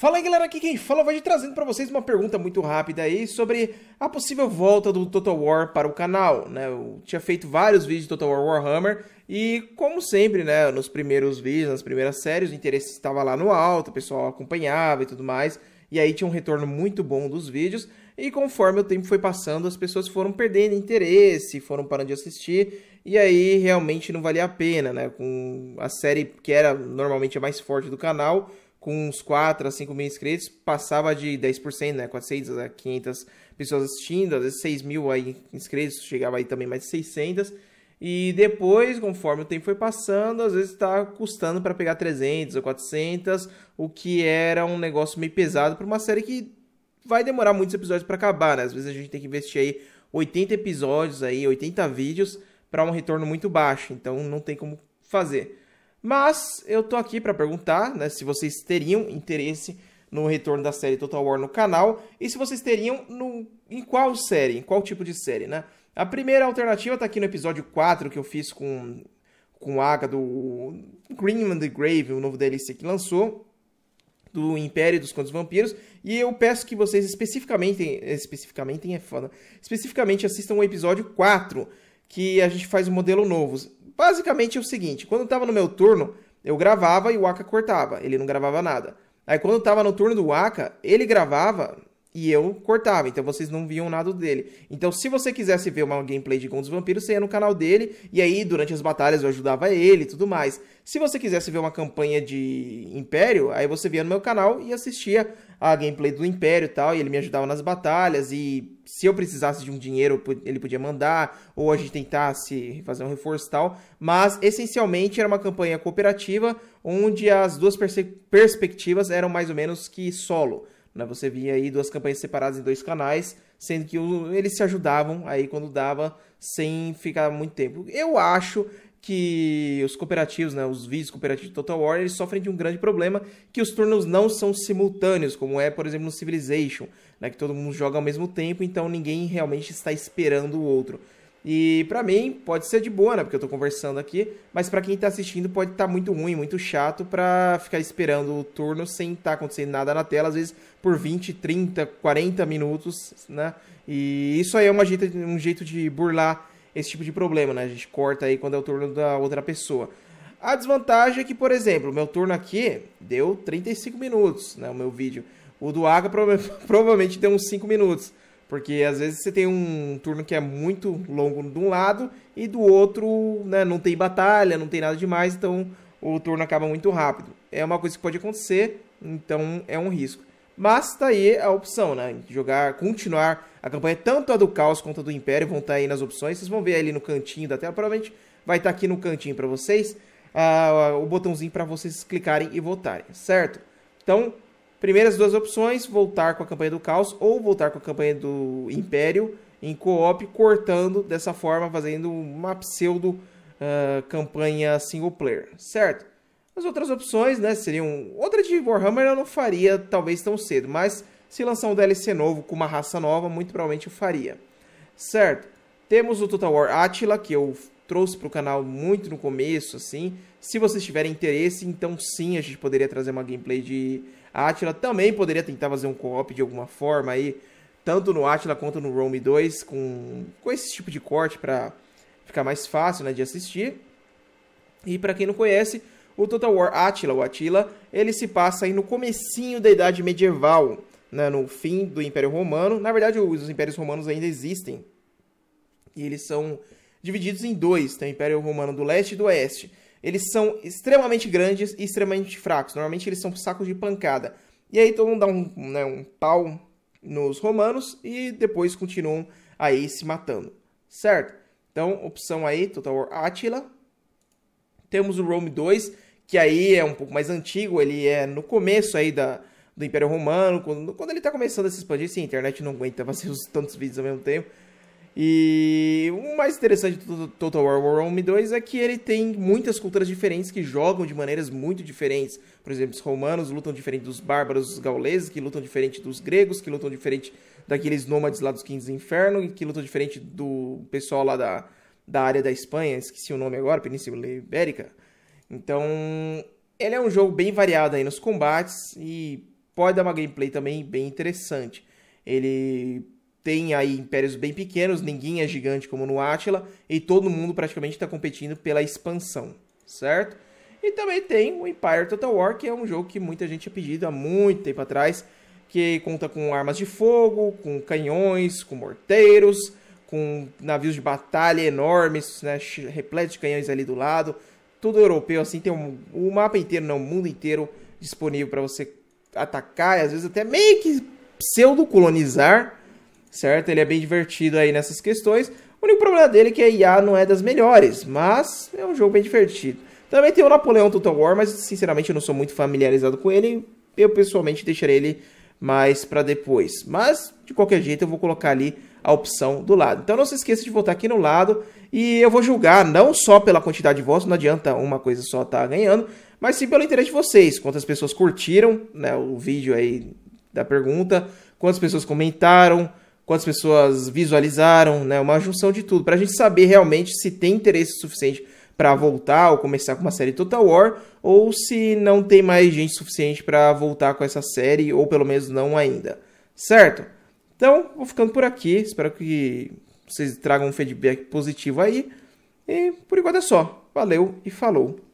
Fala aí galera, aqui quem fala é vai trazendo para vocês uma pergunta muito rápida aí sobre a possível volta do Total War para o canal, né? Eu tinha feito vários vídeos de Total War Warhammer e como sempre, né, nos primeiros vídeos, nas primeiras séries, o interesse estava lá no alto, o pessoal acompanhava e tudo mais, e aí tinha um retorno muito bom dos vídeos, e conforme o tempo foi passando, as pessoas foram perdendo interesse, foram parando de assistir, e aí realmente não valia a pena, né? Com a série que era normalmente a mais forte do canal, com uns 4 a 5 mil inscritos, passava de 10%, né? 400 a 500 pessoas assistindo, às vezes 6 mil aí inscritos, chegava aí também mais de 600. E depois, conforme o tempo foi passando, às vezes está custando para pegar 300 ou 400, o que era um negócio meio pesado para uma série que vai demorar muitos episódios para acabar, né? Às vezes a gente tem que investir aí 80 episódios aí, 80 vídeos para um retorno muito baixo, então não tem como fazer. Mas eu tô aqui para perguntar né, se vocês teriam interesse no retorno da série Total War no canal e se vocês teriam no, em qual série, em qual tipo de série, né? A primeira alternativa está aqui no episódio 4 que eu fiz com, com Aga do Greenland the Grave, o novo DLC que lançou, do Império dos Contos Vampiros, e eu peço que vocês especificamente, especificamente é foda, especificamente assistam o episódio 4, que a gente faz um modelo novo basicamente é o seguinte: quando estava no meu turno, eu gravava e o Aka cortava, ele não gravava nada. Aí quando estava no turno do Aka, ele gravava e eu cortava, então vocês não viam nada dele. Então, se você quisesse ver uma gameplay de Gondos Vampiros, você ia no canal dele, e aí durante as batalhas eu ajudava ele e tudo mais. Se você quisesse ver uma campanha de Império, aí você via no meu canal e assistia a gameplay do Império e tal, e ele me ajudava nas batalhas, e se eu precisasse de um dinheiro, ele podia mandar, ou a gente tentasse fazer um reforço e tal, mas essencialmente era uma campanha cooperativa, onde as duas pers perspectivas eram mais ou menos que solo, né? Você via aí duas campanhas separadas em dois canais, sendo que o, eles se ajudavam aí quando dava, sem ficar muito tempo. Eu acho que os cooperativos, né, os vídeos cooperativos de Total War, eles sofrem de um grande problema que os turnos não são simultâneos, como é, por exemplo, no Civilization, né, que todo mundo joga ao mesmo tempo, então ninguém realmente está esperando o outro. E para mim pode ser de boa, né, porque eu estou conversando aqui, mas para quem está assistindo pode estar tá muito ruim, muito chato para ficar esperando o turno sem estar tá acontecendo nada na tela, às vezes por 20, 30, 40 minutos, né? E isso aí é uma jeito, um jeito de burlar esse tipo de problema, né? A gente corta aí quando é o turno da outra pessoa. A desvantagem é que, por exemplo, meu turno aqui deu 35 minutos, né? O meu vídeo. O do Aga prova provavelmente deu uns 5 minutos. Porque às vezes você tem um turno que é muito longo de um lado e do outro né, não tem batalha, não tem nada demais, então o turno acaba muito rápido. É uma coisa que pode acontecer, então é um risco. Mas tá aí a opção, né? Jogar, continuar a campanha, tanto a do Caos quanto a do Império vão estar tá aí nas opções. Vocês vão ver ali no cantinho da tela, provavelmente vai estar tá aqui no cantinho para vocês uh, o botãozinho para vocês clicarem e votarem, certo? Então, primeiras duas opções, voltar com a campanha do Caos ou voltar com a campanha do Império em co-op, cortando dessa forma, fazendo uma pseudo uh, campanha single player, certo? As outras opções, né, seriam... Outra de Warhammer eu não faria, talvez, tão cedo, mas se lançar um DLC novo com uma raça nova, muito provavelmente eu faria. Certo? Temos o Total War Attila, que eu trouxe para o canal muito no começo, assim. Se vocês tiverem interesse, então sim, a gente poderia trazer uma gameplay de Attila. Também poderia tentar fazer um co-op de alguma forma aí, tanto no Attila quanto no Rome 2, com, com esse tipo de corte para ficar mais fácil né, de assistir. E para quem não conhece, o Total War Attila, o Attila, ele se passa aí no comecinho da Idade Medieval, né, no fim do Império Romano. Na verdade, os Impérios Romanos ainda existem. E eles são divididos em dois, tem o Império Romano do Leste e do Oeste. Eles são extremamente grandes e extremamente fracos. Normalmente eles são sacos de pancada. E aí todo mundo dá um, né, um pau nos romanos e depois continuam aí se matando, certo? Então, opção aí, Total War Attila. Temos o Rome 2, que aí é um pouco mais antigo, ele é no começo aí da, do Império Romano, quando, quando ele está começando a se expandir, sim, a internet não aguenta fazer tantos vídeos ao mesmo tempo. E o mais interessante do Total War Rome 2 é que ele tem muitas culturas diferentes que jogam de maneiras muito diferentes. Por exemplo, os romanos lutam diferente dos bárbaros os gauleses, que lutam diferente dos gregos, que lutam diferente daqueles nômades lá dos Quintos Inferno, que lutam diferente do pessoal lá da, da área da Espanha, esqueci o nome agora, Península Ibérica. Então, ele é um jogo bem variado aí nos combates e pode dar uma gameplay também bem interessante. Ele tem aí impérios bem pequenos, ninguém é gigante como no Atila, e todo mundo praticamente está competindo pela expansão, certo? E também tem o Empire Total War, que é um jogo que muita gente tinha é pedido há muito tempo atrás, que conta com armas de fogo, com canhões, com morteiros, com navios de batalha enormes, né, repletos de canhões ali do lado, tudo europeu, assim, tem um, o um mapa inteiro, não, o mundo inteiro disponível para você atacar, e às vezes até meio que pseudo-colonizar, certo? Ele é bem divertido aí nessas questões. O único problema dele é que a IA não é das melhores, mas é um jogo bem divertido. Também tem o Napoleão Total War, mas sinceramente eu não sou muito familiarizado com ele, eu pessoalmente deixarei ele mais para depois. Mas, de qualquer jeito, eu vou colocar ali a opção do lado. Então não se esqueça de voltar aqui no lado e eu vou julgar não só pela quantidade de votos, não adianta uma coisa só estar tá ganhando, mas sim pelo interesse de vocês, quantas pessoas curtiram né, o vídeo aí da pergunta, quantas pessoas comentaram, quantas pessoas visualizaram, né, uma junção de tudo, para a gente saber realmente se tem interesse suficiente para voltar ou começar com uma série Total War, ou se não tem mais gente suficiente para voltar com essa série, ou pelo menos não ainda, certo? Então, vou ficando por aqui. Espero que vocês tragam um feedback positivo aí. E por enquanto é só. Valeu e falou.